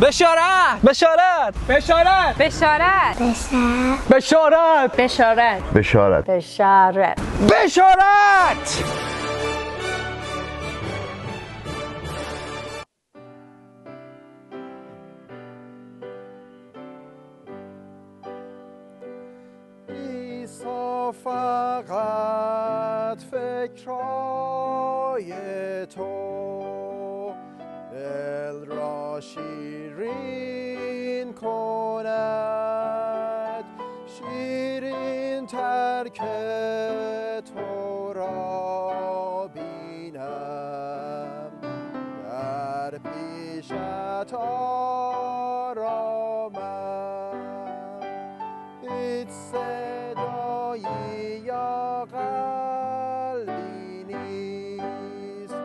بشارت بشارت بشارت بشارت بشارت بشارت بشارت بشارت بشارت فقط فکرای تو دل راشید پیشت آرامم هیچ صدایی یا قلبی نیست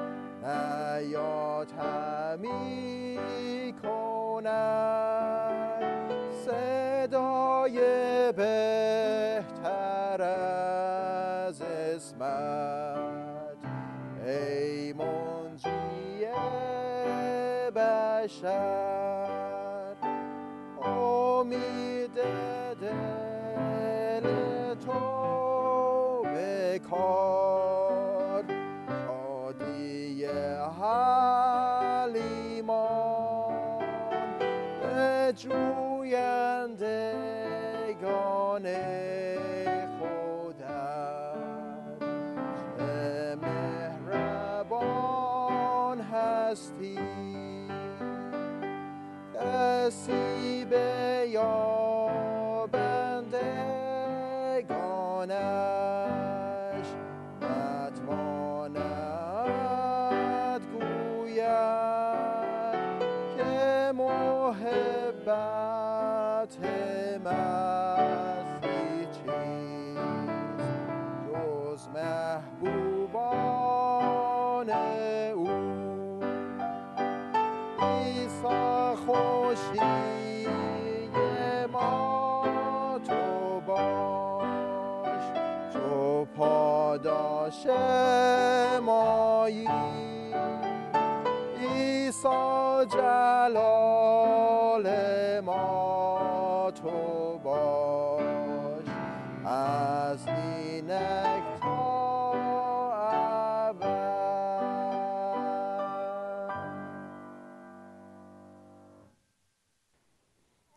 حیات همی کند صدای کار شادی حلیمان به جویندگان خودت مهربان هستی کسی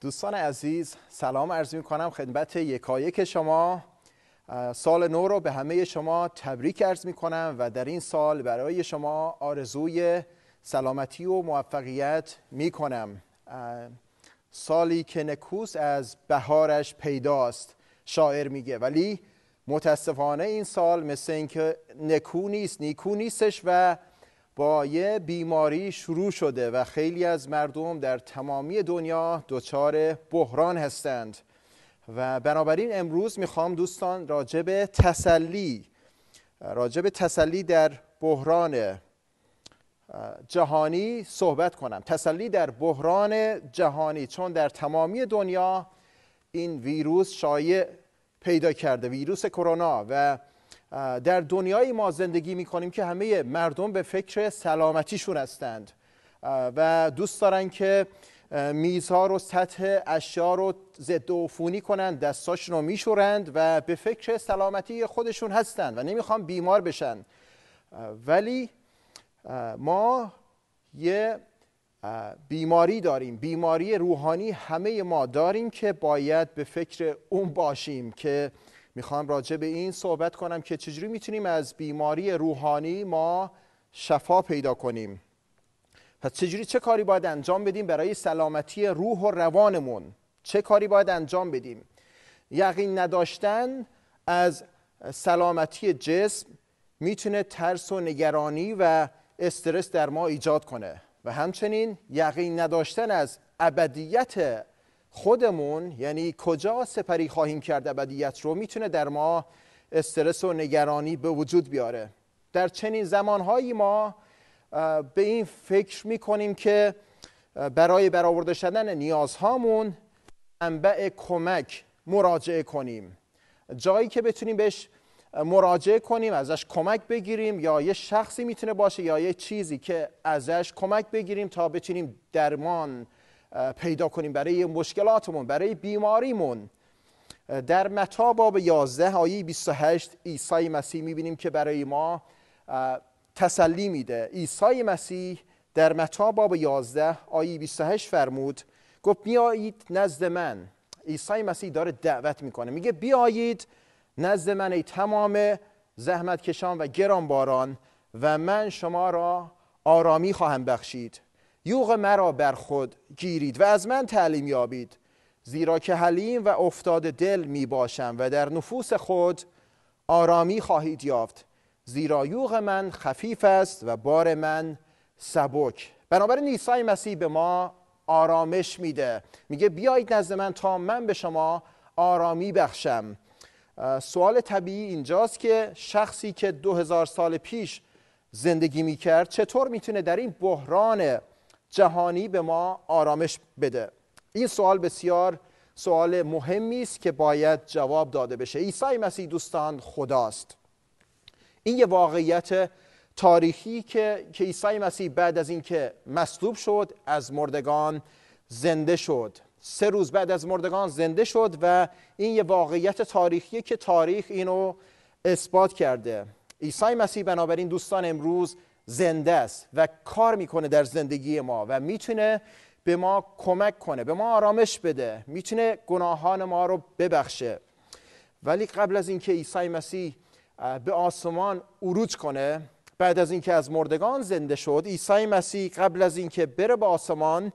دوستان عزیز سلام عرض می کنم خدمت یکایک شما سال نو رو به همه شما تبریک عرض می کنم و در این سال برای شما آرزوی سلامتی و موفقیت می کنم سالی که نکوس از بهارش پیداست شاعر میگه ولی متاسفانه این سال مثل اینکه نکو نیست نیکو نیستش و با یه بیماری شروع شده و خیلی از مردم در تمامی دنیا دچار بحران هستند و بنابراین امروز میخوام دوستان راجب تسلی راجب تسلی در بحران جهانی صحبت کنم تسلی در بحران جهانی چون در تمامی دنیا این ویروس شایع پیدا کرده ویروس کرونا و در دنیای ما زندگی می کنیم که همه مردم به فکر سلامتیشون هستند و دوست دارن که میزها رو سطح اشیا رو ضد عفونی کنند دستاشون رو میشورند و به فکر سلامتی خودشون هستند و نمیخوان بیمار بشن ولی ما یه بیماری داریم بیماری روحانی همه ما داریم که باید به فکر اون باشیم که میخوام راجع به این صحبت کنم که چجوری میتونیم از بیماری روحانی ما شفا پیدا کنیم پس چجوری چه کاری باید انجام بدیم برای سلامتی روح و روانمون چه کاری باید انجام بدیم یقین نداشتن از سلامتی جسم میتونه ترس و نگرانی و استرس در ما ایجاد کنه و همچنین یقین نداشتن از ابدیت خودمون یعنی کجا سپری خواهیم کرد ابدیت رو میتونه در ما استرس و نگرانی به وجود بیاره در چنین زمانهایی ما به این فکر میکنیم که برای برآورده شدن نیازهامون منبع کمک مراجعه کنیم جایی که بتونیم بهش مراجعه کنیم ازش کمک بگیریم یا یه شخصی میتونه باشه یا یه چیزی که ازش کمک بگیریم تا بتونیم درمان پیدا کنیم برای مشکلاتمون برای بیماریمون در متا باب 11 آیه 28 عیسی مسیح میبینیم که برای ما تسلی میده عیسی مسیح در متا باب 11 آیه 28 فرمود گفت بیایید نزد من عیسی مسیح داره دعوت میکنه میگه بیایید نزد من ای تمام زحمت کشان و گرانباران و من شما را آرامی خواهم بخشید یوغ مرا بر خود گیرید و از من تعلیم یابید زیرا که حلیم و افتاد دل می باشم و در نفوس خود آرامی خواهید یافت زیرا یوغ من خفیف است و بار من سبک بنابراین عیسی مسیح به ما آرامش میده میگه بیایید نزد من تا من به شما آرامی بخشم سوال طبیعی اینجاست که شخصی که دو هزار سال پیش زندگی میکرد چطور میتونه در این بحران جهانی به ما آرامش بده این سوال بسیار سوال مهمی است که باید جواب داده بشه عیسی مسیح دوستان خداست این یه واقعیت تاریخی که که عیسی مسیح بعد از اینکه مصلوب شد از مردگان زنده شد سه روز بعد از مردگان زنده شد و این یه واقعیت تاریخی که تاریخ اینو اثبات کرده عیسی مسیح بنابراین دوستان امروز زنده است و کار میکنه در زندگی ما و میتونه به ما کمک کنه به ما آرامش بده میتونه گناهان ما رو ببخشه ولی قبل از اینکه عیسی مسیح به آسمان عروج کنه بعد از اینکه از مردگان زنده شد عیسی مسیح قبل از اینکه بره به آسمان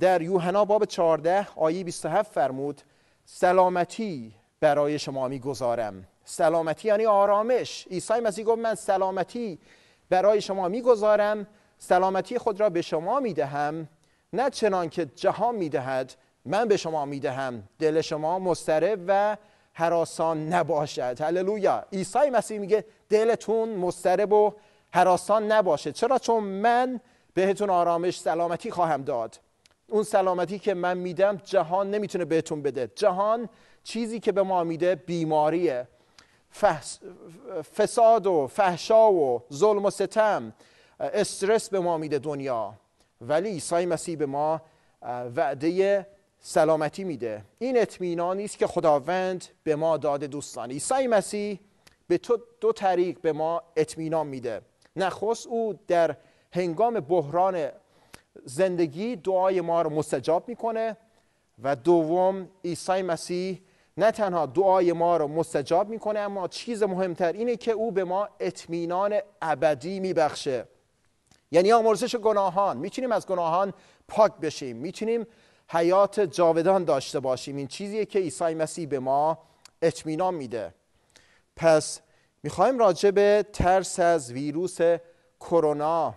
در یوحنا باب 14 آیه 27 فرمود سلامتی برای شما میگذارم سلامتی یعنی آرامش عیسی مسیح گفت من سلامتی برای شما میگذارم سلامتی خود را به شما میدهم نه چنان که جهان میدهد من به شما میدهم دل شما مسترب و حراسان نباشد هللویا عیسی مسیح میگه دلتون مسترب و حراسان نباشه چرا چون من بهتون آرامش سلامتی خواهم داد اون سلامتی که من میدم جهان نمیتونه بهتون بده جهان چیزی که به ما میده بیماریه فساد و فحشا و ظلم و ستم استرس به ما میده دنیا ولی عیسی مسیح به ما وعده سلامتی میده این اطمینانی است که خداوند به ما داده دوستان عیسی مسیح به تو دو طریق به ما اطمینان میده نخست او در هنگام بحران زندگی دعای ما رو مستجاب میکنه و دوم عیسی مسیح نه تنها دعای ما رو مستجاب میکنه اما چیز مهمتر اینه که او به ما اطمینان ابدی میبخشه یعنی آمرزش گناهان میتونیم از گناهان پاک بشیم میتونیم حیات جاودان داشته باشیم این چیزیه که عیسی مسیح به ما اطمینان میده پس میخوایم راجع به ترس از ویروس کرونا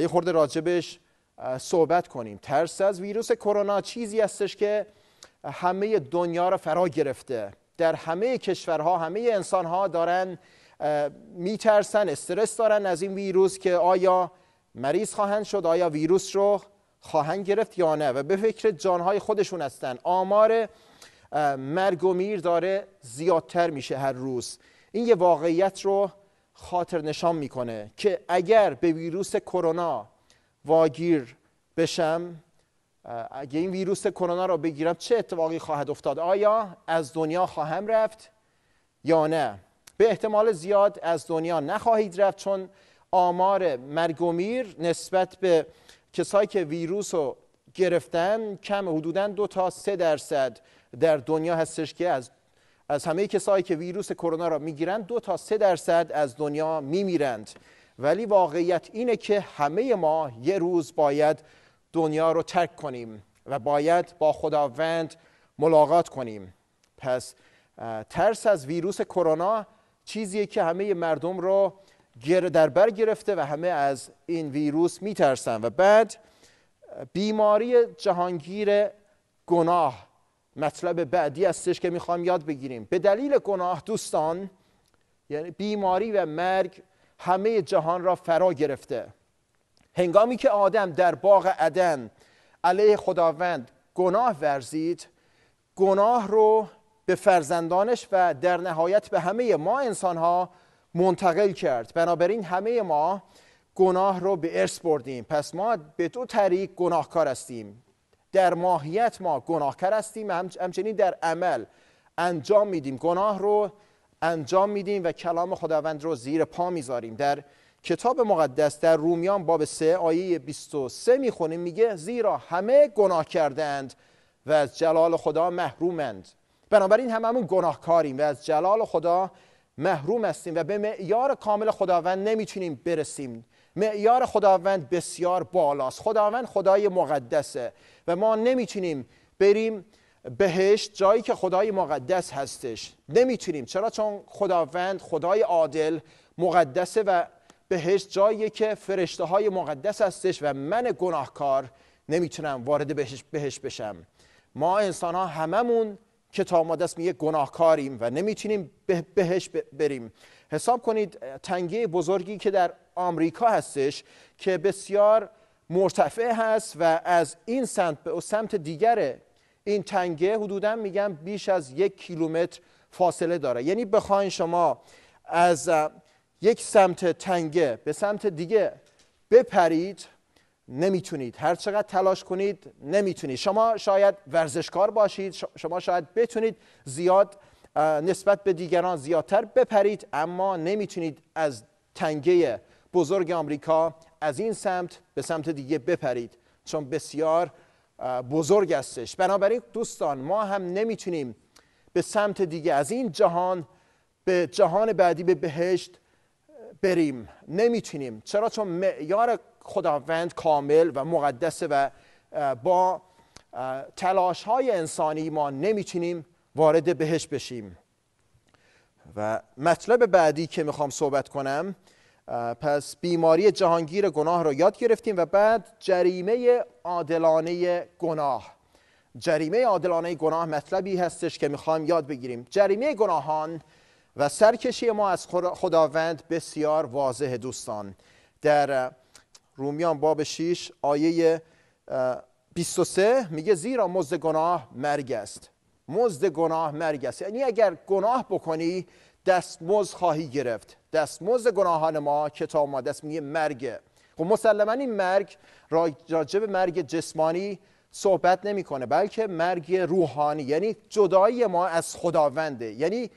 یه خورده راجبش صحبت کنیم ترس از ویروس کرونا چیزی هستش که همه دنیا را فرا گرفته در همه کشورها همه انسانها دارن میترسن استرس دارن از این ویروس که آیا مریض خواهند شد آیا ویروس رو خواهند گرفت یا نه و به فکر جانهای خودشون هستن آمار مرگ و میر داره زیادتر میشه هر روز این یه واقعیت رو خاطر نشان میکنه که اگر به ویروس کرونا واگیر بشم اگه این ویروس کرونا را بگیرم چه اتفاقی خواهد افتاد آیا از دنیا خواهم رفت یا نه به احتمال زیاد از دنیا نخواهید رفت چون آمار مرگ میر نسبت به کسایی که ویروس رو گرفتن کم حدودا دو تا سه درصد در دنیا هستش که از از همه کسایی که ویروس کرونا را میگیرند دو تا سه درصد از دنیا میمیرند ولی واقعیت اینه که همه ما یه روز باید دنیا رو ترک کنیم و باید با خداوند ملاقات کنیم پس ترس از ویروس کرونا چیزیه که همه مردم رو در بر گرفته و همه از این ویروس میترسن و بعد بیماری جهانگیر گناه مطلب بعدی هستش که میخوام یاد بگیریم به دلیل گناه دوستان یعنی بیماری و مرگ همه جهان را فرا گرفته هنگامی که آدم در باغ عدن علیه خداوند گناه ورزید گناه رو به فرزندانش و در نهایت به همه ما انسانها منتقل کرد بنابراین همه ما گناه رو به ارث بردیم پس ما به دو طریق گناهکار هستیم در ماهیت ما گناهکار هستیم همچنین در عمل انجام میدیم گناه رو انجام میدیم و کلام خداوند رو زیر پا میذاریم در کتاب مقدس در رومیان باب 3 آیه 23 میخونیم میگه زیرا همه گناه کردند و از جلال خدا محرومند بنابراین هممون گناهکاریم و از جلال خدا محروم هستیم و به معیار کامل خداوند نمیتونیم برسیم معیار خداوند بسیار بالاست خداوند خدای مقدسه و ما نمیتونیم بریم بهشت جایی که خدای مقدس هستش نمیتونیم چرا چون خداوند خدای عادل مقدسه و بهشت جایی که فرشته های مقدس هستش و من گناهکار نمیتونم وارد بهش, بشم ما انسان ها هممون که تا میگه گناهکاریم و نمیتونیم به بهش بریم حساب کنید تنگه بزرگی که در آمریکا هستش که بسیار مرتفع هست و از این سمت به سمت دیگر این تنگه حدودا میگم بیش از یک کیلومتر فاصله داره یعنی بخواین شما از یک سمت تنگه به سمت دیگه بپرید نمیتونید هر چقدر تلاش کنید نمیتونید شما شاید ورزشکار باشید شما شاید بتونید زیاد نسبت به دیگران زیادتر بپرید اما نمیتونید از تنگه بزرگ آمریکا از این سمت به سمت دیگه بپرید چون بسیار بزرگ استش بنابراین دوستان ما هم نمیتونیم به سمت دیگه از این جهان به جهان بعدی به بهشت بریم نمیتونیم چرا چون معیار خداوند کامل و مقدس و با تلاش های انسانی ما نمیتونیم وارد بهش بشیم و مطلب بعدی که میخوام صحبت کنم پس بیماری جهانگیر گناه رو یاد گرفتیم و بعد جریمه عادلانه گناه جریمه عادلانه گناه مطلبی هستش که میخوام یاد بگیریم جریمه گناهان و سرکشی ما از خداوند بسیار واضح دوستان در رومیان باب 6 آیه 23 میگه زیرا مزد گناه مرگ است مزد گناه مرگ است یعنی اگر گناه بکنی دست مز خواهی گرفت مز گناهان ما کتاب دست میگه مرگه خب مسلما این مرگ راجب مرگ جسمانی صحبت نمیکنه بلکه مرگ روحانی یعنی جدایی ما از خداونده یعنی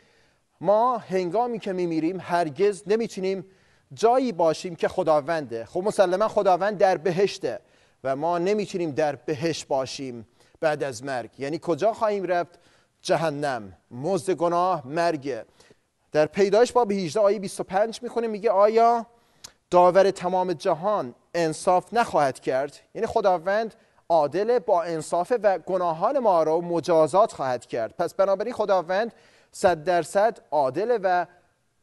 ما هنگامی که میمیریم هرگز نمیتونیم جایی باشیم که خداونده خب مسلما خداوند در بهشته و ما نمیتونیم در بهش باشیم بعد از مرگ یعنی کجا خواهیم رفت جهنم مزد گناه مرگ در پیدایش باب 18 آیه 25 میخونه میگه آیا داور تمام جهان انصاف نخواهد کرد یعنی خداوند عادل با انصاف و گناهان ما رو مجازات خواهد کرد پس بنابراین خداوند صد درصد عادل و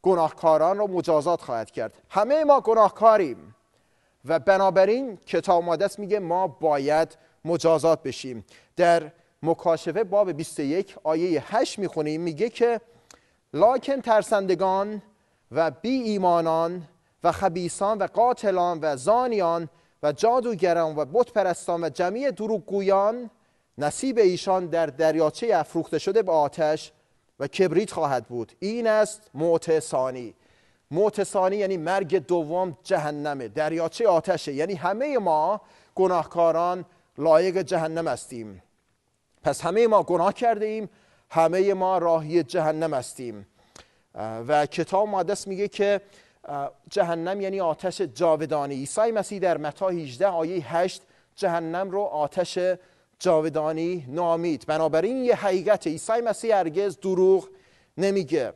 گناهکاران را مجازات خواهد کرد همه ما گناهکاریم و بنابراین کتاب مقدس میگه ما باید مجازات بشیم در مکاشفه باب 21 آیه 8 میخونیم میگه که لاکن ترسندگان و بی ایمانان و خبیسان و قاتلان و زانیان و جادوگران و بتپرستان و جمعی دروغگویان نصیب ایشان در دریاچه افروخته شده به آتش و کبریت خواهد بود این است موت ثانی موت ثانی یعنی مرگ دوم جهنمه دریاچه آتشه یعنی همه ما گناهکاران لایق جهنم هستیم پس همه ما گناه کرده ایم همه ما راهی جهنم هستیم و کتاب مقدس میگه که جهنم یعنی آتش جاودانی عیسی مسیح در متا 18 آیه 8 جهنم رو آتش جاودانی نامید بنابراین یه حقیقت عیسی مسیح هرگز دروغ نمیگه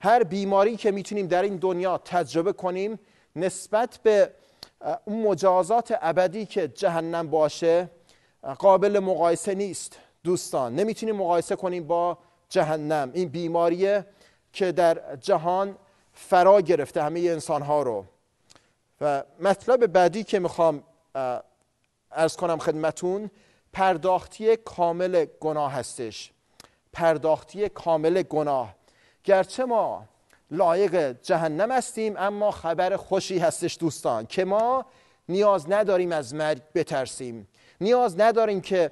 هر بیماری که میتونیم در این دنیا تجربه کنیم نسبت به اون مجازات ابدی که جهنم باشه قابل مقایسه نیست دوستان نمیتونیم مقایسه کنیم با جهنم این بیماری که در جهان فرا گرفته همه انسان ها رو و مطلب بعدی که میخوام ارز کنم خدمتون پرداختی کامل گناه هستش پرداختی کامل گناه گرچه ما لایق جهنم هستیم اما خبر خوشی هستش دوستان که ما نیاز نداریم از مرگ بترسیم نیاز نداریم که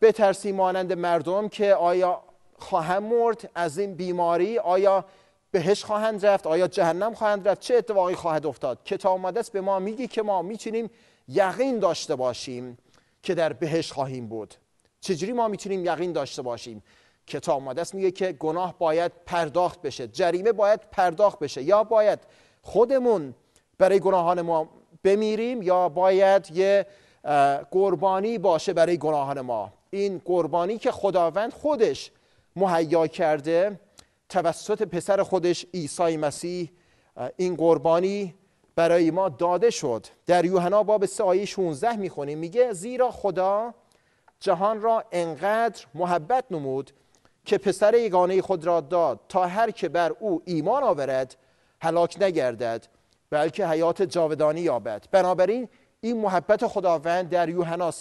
بترسیم مانند مردم که آیا خواهم مرد از این بیماری آیا بهش خواهند رفت آیا جهنم خواهند رفت چه اتفاقی خواهد افتاد کتاب مقدس به ما میگی که ما میتونیم یقین داشته باشیم که در بهش خواهیم بود چجوری ما میتونیم یقین داشته باشیم کتاب مقدس میگه که گناه باید پرداخت بشه جریمه باید پرداخت بشه یا باید خودمون برای گناهان ما بمیریم یا باید یه قربانی باشه برای گناهان ما این قربانی که خداوند خودش مهیا کرده توسط پسر خودش عیسی مسیح این قربانی برای ما داده شد در یوحنا باب 3 آیه 16 میخونیم میگه زیرا خدا جهان را انقدر محبت نمود که پسر یگانه خود را داد تا هر که بر او ایمان آورد هلاک نگردد بلکه حیات جاودانی یابد بنابراین این محبت خداوند در یوحنا 3:16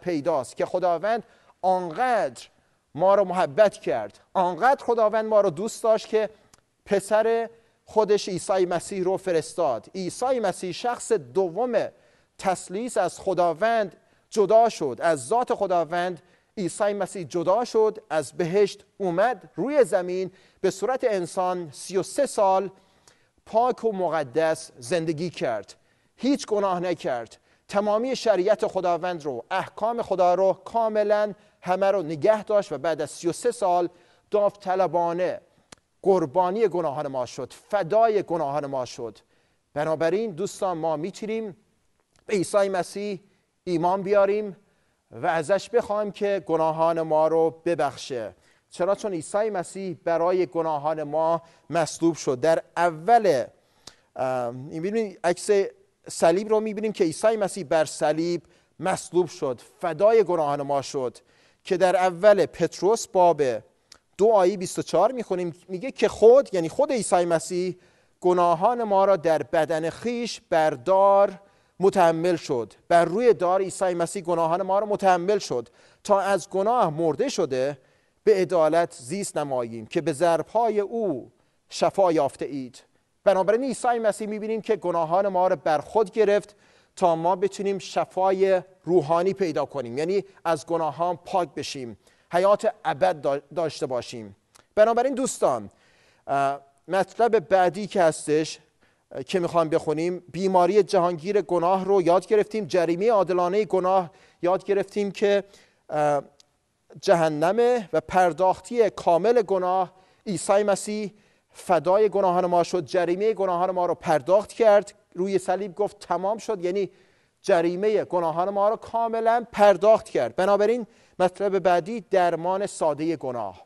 پیداست که خداوند آنقدر ما را محبت کرد آنقدر خداوند ما را دوست داشت که پسر خودش عیسی مسیح رو فرستاد عیسی مسیح شخص دوم تسلیس از خداوند جدا شد از ذات خداوند عیسی مسیح جدا شد از بهشت اومد روی زمین به صورت انسان 33 سال پاک و مقدس زندگی کرد هیچ گناه نکرد تمامی شریعت خداوند رو احکام خدا رو کاملا همه رو نگه داشت و بعد از 33 سال داوطلبانه قربانی گناهان ما شد فدای گناهان ما شد بنابراین دوستان ما میتونیم به عیسی مسیح ایمان بیاریم و ازش بخوایم که گناهان ما رو ببخشه چرا چون عیسی مسیح برای گناهان ما مصلوب شد در اول این عکس صلیب رو میبینیم که عیسی مسیح بر صلیب مصلوب شد فدای گناهان ما شد که در اول پتروس بابه. دو آیه 24 میخونیم میگه که خود یعنی خود عیسی مسیح گناهان ما را در بدن خیش بردار متحمل شد بر روی دار عیسی مسیح گناهان ما را متحمل شد تا از گناه مرده شده به عدالت زیست نماییم که به ضربهای او شفا یافته اید بنابراین عیسی مسیح میبینیم که گناهان ما را بر خود گرفت تا ما بتونیم شفای روحانی پیدا کنیم یعنی از گناهان پاک بشیم حیات ابد داشته باشیم بنابراین دوستان مطلب بعدی که هستش که میخوام بخونیم بیماری جهانگیر گناه رو یاد گرفتیم جریمه عادلانه گناه یاد گرفتیم که جهنم و پرداختی کامل گناه عیسی مسیح فدای گناهان ما شد جریمه گناهان ما رو پرداخت کرد روی صلیب گفت تمام شد یعنی جریمه گناهان ما رو کاملا پرداخت کرد بنابراین مطلب بعدی درمان ساده گناه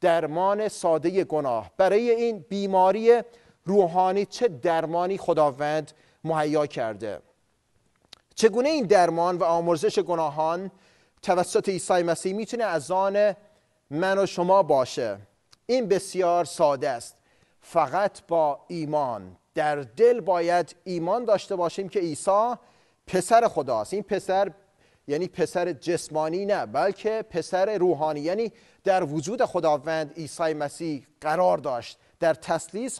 درمان ساده گناه برای این بیماری روحانی چه درمانی خداوند مهیا کرده چگونه این درمان و آمرزش گناهان توسط عیسی مسیح میتونه از آن من و شما باشه این بسیار ساده است فقط با ایمان در دل باید ایمان داشته باشیم که عیسی پسر خداست این پسر یعنی پسر جسمانی نه بلکه پسر روحانی یعنی در وجود خداوند عیسی مسیح قرار داشت در تسلیس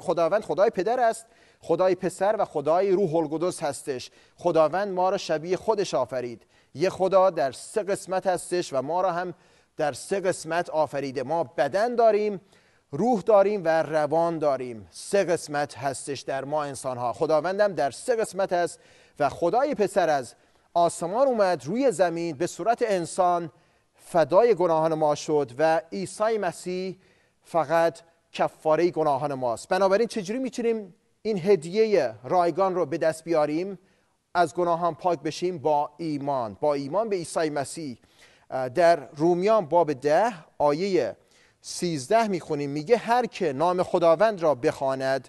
خداوند خدای پدر است خدای پسر و خدای روح القدس هستش خداوند ما را شبیه خودش آفرید یه خدا در سه قسمت هستش و ما را هم در سه قسمت آفریده ما بدن داریم روح داریم و روان داریم سه قسمت هستش در ما انسان ها خداوندم در سه قسمت است و خدای پسر از آسمان اومد روی زمین به صورت انسان فدای گناهان ما شد و عیسی مسیح فقط کفاره گناهان ماست بنابراین چجوری میتونیم این هدیه رایگان رو به دست بیاریم از گناهان پاک بشیم با ایمان با ایمان به عیسی مسیح در رومیان باب ده آیه سیزده میخونیم میگه هر که نام خداوند را بخواند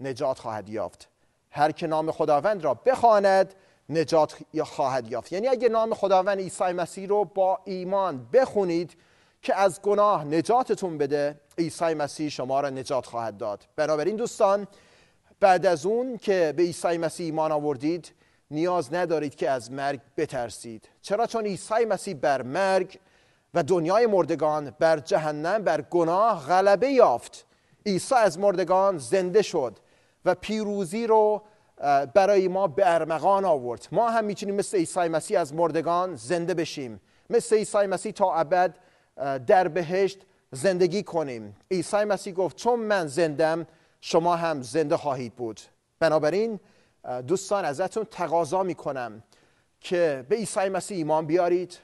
نجات خواهد یافت هر که نام خداوند را بخواند نجات خواهد یافت یعنی اگه نام خداوند عیسی مسیح رو با ایمان بخونید که از گناه نجاتتون بده عیسی مسیح شما را نجات خواهد داد بنابراین دوستان بعد از اون که به عیسی مسیح ایمان آوردید نیاز ندارید که از مرگ بترسید چرا چون عیسی مسیح بر مرگ و دنیای مردگان بر جهنم بر گناه غلبه یافت عیسی از مردگان زنده شد و پیروزی رو برای ما به ارمغان آورد ما هم میتونیم مثل عیسی مسیح از مردگان زنده بشیم مثل عیسی مسیح تا ابد در بهشت زندگی کنیم عیسی مسیح گفت چون من زندم شما هم زنده خواهید بود بنابراین دوستان ازتون تقاضا میکنم که به عیسی مسیح ایمان بیارید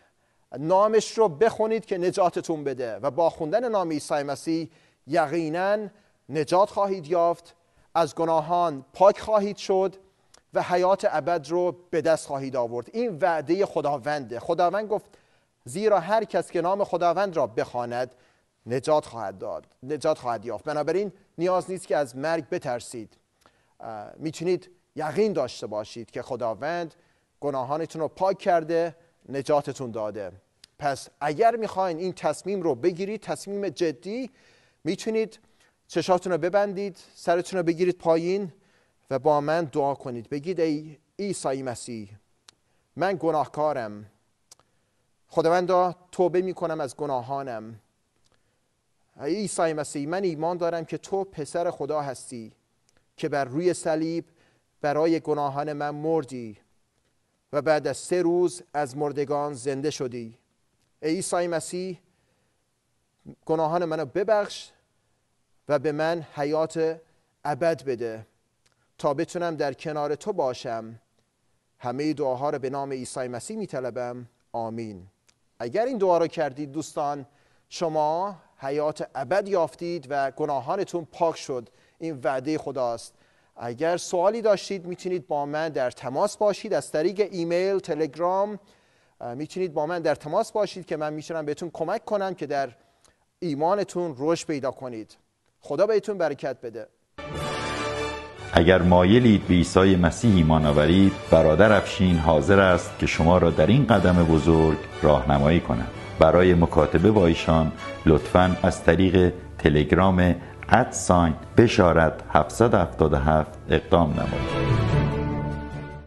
نامش رو بخونید که نجاتتون بده و با خوندن نام عیسی مسیح یقینا نجات خواهید یافت از گناهان پاک خواهید شد و حیات ابد رو به دست خواهید آورد این وعده خداونده خداوند گفت زیرا هر کس که نام خداوند را بخواند نجات خواهد داد نجات خواهد یافت بنابراین نیاز نیست که از مرگ بترسید میتونید یقین داشته باشید که خداوند گناهانتون رو پاک کرده نجاتتون داده پس اگر میخواین این تصمیم رو بگیرید تصمیم جدی میتونید چشاتون رو ببندید سرتون رو بگیرید پایین و با من دعا کنید بگید ای عیسی مسیح من گناهکارم خداوندا توبه می کنم از گناهانم ای عیسی مسیح من ایمان دارم که تو پسر خدا هستی که بر روی صلیب برای گناهان من مردی و بعد از سه روز از مردگان زنده شدی ای عیسی مسیح گناهان منو ببخش و به من حیات ابد بده تا بتونم در کنار تو باشم همه دعاها رو به نام عیسی مسیح میطلبم آمین اگر این دعا رو کردید دوستان شما حیات ابد یافتید و گناهانتون پاک شد این وعده خداست اگر سوالی داشتید میتونید با من در تماس باشید از طریق ایمیل تلگرام میتونید با من در تماس باشید که من میتونم بهتون کمک کنم که در ایمانتون رشد پیدا کنید خدا بهتون برکت بده اگر مایلید به عیسی مسیح ایمان آورید برادر افشین حاضر است که شما را در این قدم بزرگ راهنمایی کند برای مکاتبه با ایشان لطفا از طریق تلگرام ادساین بشارت 777 اقدام نمایید